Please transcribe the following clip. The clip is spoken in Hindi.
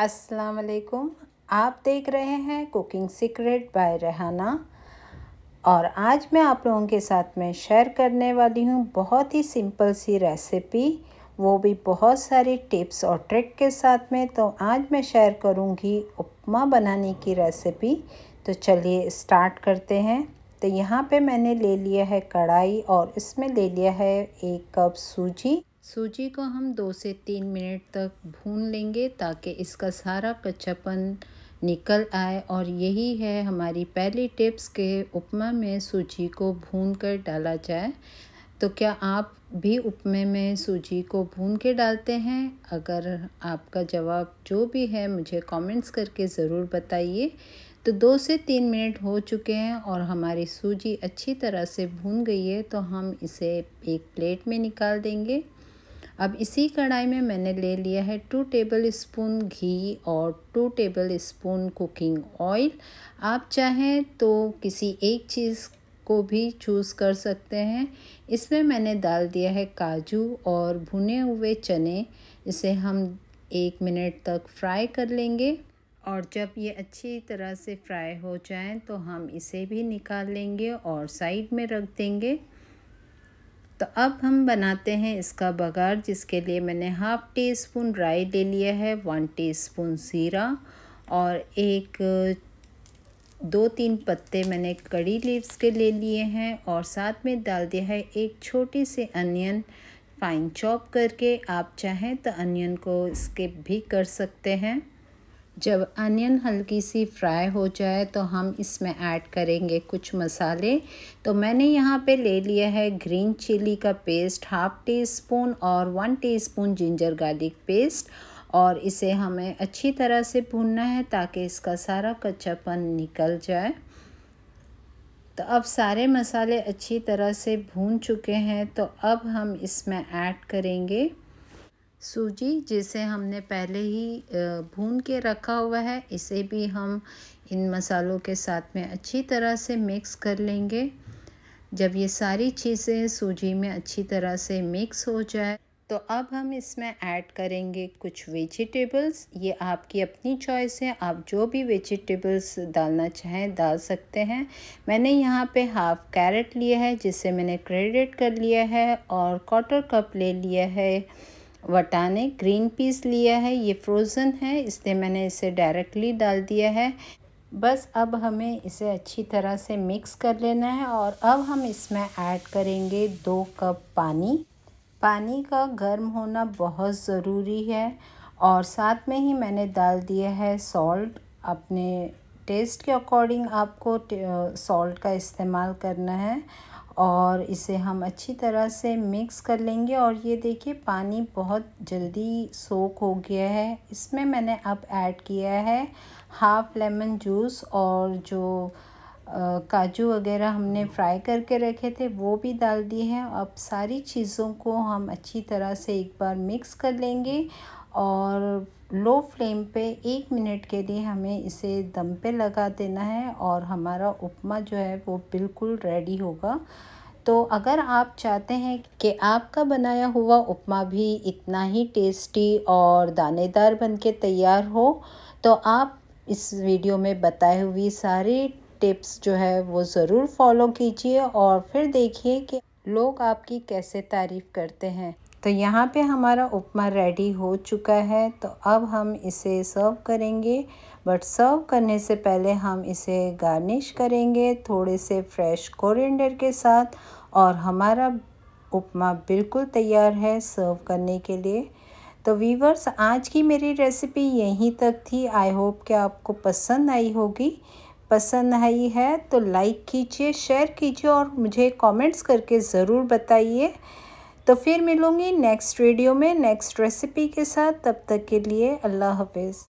असलकुम आप देख रहे हैं कुकिंग सीक्रेट बाय रेहाना और आज मैं आप लोगों के साथ में शेयर करने वाली हूँ बहुत ही सिंपल सी रेसिपी वो भी बहुत सारी टिप्स और ट्रिक के साथ में तो आज मैं शेयर करूँगी उपमा बनाने की रेसिपी तो चलिए स्टार्ट करते हैं तो यहाँ पे मैंने ले लिया है कढ़ाई और इसमें ले लिया है एक कप सूजी सूजी को हम दो से तीन मिनट तक भून लेंगे ताकि इसका सारा कच्चापन निकल आए और यही है हमारी पहली टिप्स के उपमा में सूजी को भून कर डाला जाए तो क्या आप भी उपमे में सूजी को भून के डालते हैं अगर आपका जवाब जो भी है मुझे कमेंट्स करके ज़रूर बताइए तो दो से तीन मिनट हो चुके हैं और हमारी सूजी अच्छी तरह से भून गई है तो हम इसे एक प्लेट में निकाल देंगे अब इसी कढ़ाई में मैंने ले लिया है टू टेबल स्पून घी और two tablespoon cooking oil आप चाहें तो किसी एक चीज़ को भी चूज़ कर सकते हैं इसमें मैंने डाल दिया है काजू और भुने हुए चने इसे हम एक मिनट तक फ्राई कर लेंगे और जब ये अच्छी तरह से फ्राई हो जाए तो हम इसे भी निकाल लेंगे और साइड में रख देंगे तो अब हम बनाते हैं इसका बघार जिसके लिए मैंने हाफ़ टी स्पून राई ले लिया है वन टी स्पून सीरा और एक दो तीन पत्ते मैंने कड़ी लीव्स के ले लिए हैं और साथ में डाल दिया है एक छोटी सी अनियन फाइन चॉप करके आप चाहें तो अनियन को स्किप भी कर सकते हैं जब अनियन हल्की सी फ्राई हो जाए तो हम इसमें ऐड करेंगे कुछ मसाले तो मैंने यहाँ पे ले लिया है ग्रीन चिली का पेस्ट हाफ़ टी स्पून और one teaspoon ginger garlic paste और इसे हमें अच्छी तरह से भूनना है ताकि इसका सारा कच्चापन निकल जाए तो अब सारे मसाले अच्छी तरह से भून चुके हैं तो अब हम इसमें ऐड करेंगे सूजी जिसे हमने पहले ही भून के रखा हुआ है इसे भी हम इन मसालों के साथ में अच्छी तरह से मिक्स कर लेंगे जब ये सारी चीज़ें सूजी में अच्छी तरह से मिक्स हो जाए तो अब हम इसमें ऐड करेंगे कुछ वेजिटेबल्स ये आपकी अपनी चॉइस है आप जो भी वेजिटेबल्स डालना चाहें डाल सकते हैं मैंने यहाँ पे हाफ़ कैरेट लिया है जिसे मैंने क्रेडिट कर लिया है और क्वार्टर कप ले लिया है वटाने ग्रीन पीस लिया है ये फ्रोज़न है इसलिए मैंने इसे डायरेक्टली डाल दिया है बस अब हमें इसे अच्छी तरह से मिक्स कर लेना है और अब हम इसमें ऐड करेंगे दो कप पानी पानी का गर्म होना बहुत ज़रूरी है और साथ में ही मैंने डाल दिया है सॉल्ट अपने टेस्ट के अकॉर्डिंग आपको सॉल्ट का इस्तेमाल करना है और इसे हम अच्छी तरह से मिक्स कर लेंगे और ये देखिए पानी बहुत जल्दी सोख हो गया है इसमें मैंने अब ऐड किया है हाफ़ लेमन जूस और जो काजू वगैरह हमने फ्राई करके रखे थे वो भी डाल दिए हैं अब सारी चीज़ों को हम अच्छी तरह से एक बार मिक्स कर लेंगे और लो फ्लेम पे एक मिनट के लिए हमें इसे दम पे लगा देना है और हमारा उपमा जो है वो बिल्कुल रेडी होगा तो अगर आप चाहते हैं कि आपका बनाया हुआ उपमा भी इतना ही टेस्टी और दानेदार बनके तैयार हो तो आप इस वीडियो में बताई हुई सारी टिप्स जो है वो ज़रूर फॉलो कीजिए और फिर देखिए कि लोग आपकी कैसे तारीफ़ करते हैं तो यहाँ पे हमारा उपमा रेडी हो चुका है तो अब हम इसे सर्व करेंगे बट सर्व करने से पहले हम इसे गार्निश करेंगे थोड़े से फ्रेश कोरिएंडर के साथ और हमारा उपमा बिल्कुल तैयार है सर्व करने के लिए तो वीवर्स आज की मेरी रेसिपी यहीं तक थी आई होप कि आपको पसंद आई होगी पसंद आई है तो लाइक कीजिए शेयर कीजिए और मुझे कमेंट्स करके ज़रूर बताइए तो फिर मिलूँगी नेक्स्ट वीडियो में नेक्स्ट रेसिपी के साथ तब तक के लिए अल्लाह हाफिज़